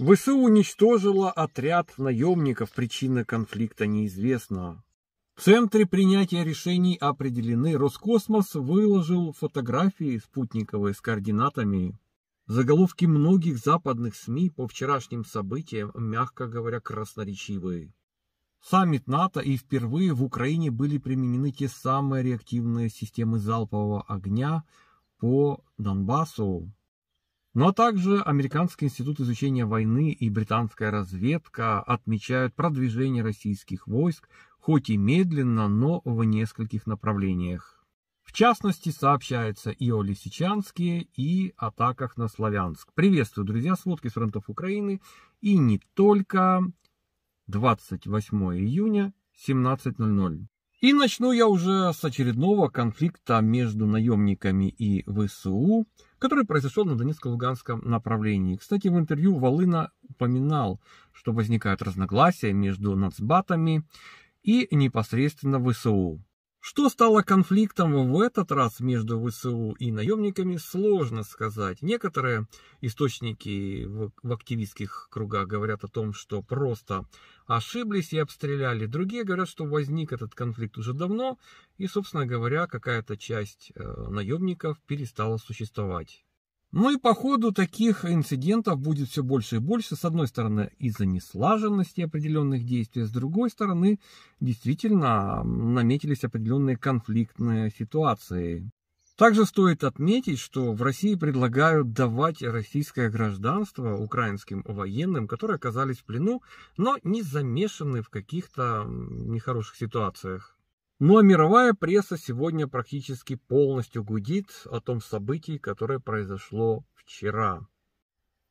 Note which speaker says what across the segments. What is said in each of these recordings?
Speaker 1: ВСУ уничтожила отряд наемников, причина конфликта неизвестна. В центре принятия решений определены. Роскосмос выложил фотографии спутниковые с координатами. Заголовки многих западных СМИ по вчерашним событиям, мягко говоря, красноречивые. Саммит НАТО и впервые в Украине были применены те самые реактивные системы залпового огня по Донбассу. Но также Американский институт изучения войны и британская разведка отмечают продвижение российских войск, хоть и медленно, но в нескольких направлениях. В частности, сообщается и о Лисичанске, и атаках на Славянск. Приветствую, друзья, сводки с фронтов Украины. И не только. 28 июня, 17.00. И начну я уже с очередного конфликта между наемниками и ВСУ, который произошел на Донецко-Луганском направлении. Кстати, в интервью Волына упоминал, что возникают разногласия между нацбатами и непосредственно ВСУ. Что стало конфликтом в этот раз между ВСУ и наемниками, сложно сказать. Некоторые источники в, в активистских кругах говорят о том, что просто ошиблись и обстреляли. Другие говорят, что возник этот конфликт уже давно, и, собственно говоря, какая-то часть э, наемников перестала существовать. Ну и по ходу таких инцидентов будет все больше и больше. С одной стороны, из-за неслаженности определенных действий, с другой стороны, действительно наметились определенные конфликтные ситуации. Также стоит отметить, что в России предлагают давать российское гражданство украинским военным, которые оказались в плену, но не замешаны в каких-то нехороших ситуациях. Ну а мировая пресса сегодня практически полностью гудит о том событии, которое произошло вчера.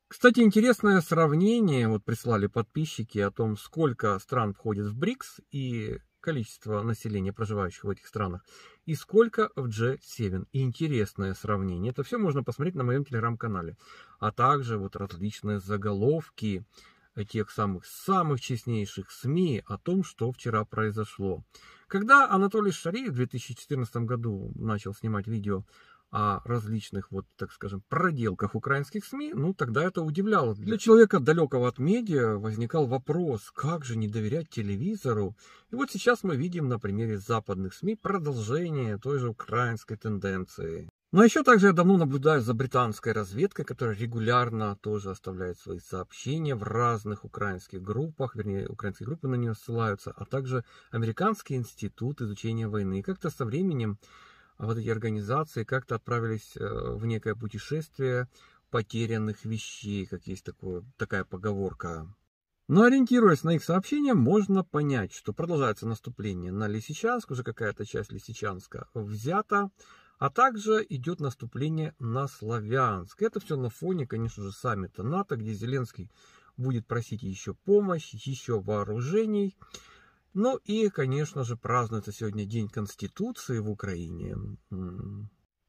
Speaker 1: Кстати, интересное сравнение, вот прислали подписчики о том, сколько стран входит в БРИКС и количество населения, проживающих в этих странах, и сколько в G7. И интересное сравнение. Это все можно посмотреть на моем телеграм-канале. А также вот различные заголовки тех самых самых честнейших СМИ о том, что вчера произошло. Когда Анатолий Шарий в 2014 году начал снимать видео о различных, вот, так скажем, проделках украинских СМИ, ну, тогда это удивляло. Для человека далекого от медиа возникал вопрос, как же не доверять телевизору? И вот сейчас мы видим на примере западных СМИ продолжение той же украинской тенденции. Но еще также я давно наблюдаю за британской разведкой, которая регулярно тоже оставляет свои сообщения в разных украинских группах, вернее, украинские группы на нее ссылаются, а также Американский институт изучения войны. И как-то со временем а, вот эти организации как-то отправились э, в некое путешествие потерянных вещей, как есть такое, такая поговорка. Но ориентируясь на их сообщения, можно понять, что продолжается наступление на Лисичанск, уже какая-то часть Лисичанска взята, а также идет наступление на Славянск. Это все на фоне, конечно же, саммита НАТО, где Зеленский будет просить еще помощь, еще вооружений. Ну и, конечно же, празднуется сегодня День Конституции в Украине,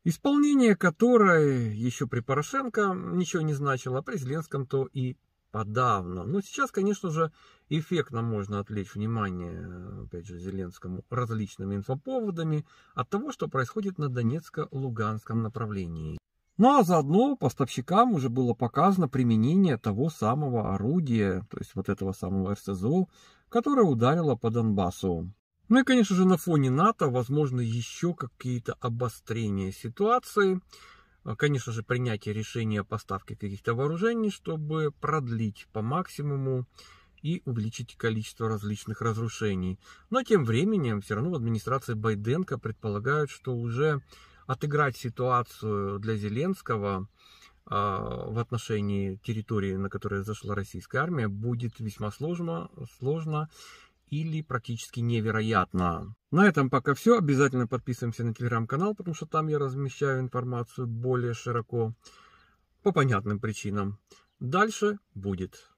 Speaker 1: исполнение которой еще при Порошенко ничего не значило, а при Зеленском то и подавно. Но ну, сейчас, конечно же, эффектно можно отвлечь внимание, опять же, Зеленскому различными инфоповодами от того, что происходит на Донецко-Луганском направлении. Ну а заодно поставщикам уже было показано применение того самого орудия, то есть вот этого самого РСЗО, которое ударило по Донбассу. Ну и, конечно же, на фоне НАТО возможно еще какие-то обострения ситуации – Э, конечно же, принятие решения о поставке каких-то вооружений, чтобы продлить по максимуму и увеличить количество различных разрушений. Но тем временем все равно в администрации Байденко предполагают, что уже отыграть ситуацию для Зеленского а, в отношении территории, на которой зашла российская армия, будет весьма сложно, сложно или практически невероятно. На этом пока все. Обязательно подписываемся на телеграм-канал, потому что там я размещаю информацию более широко по понятным причинам. Дальше будет.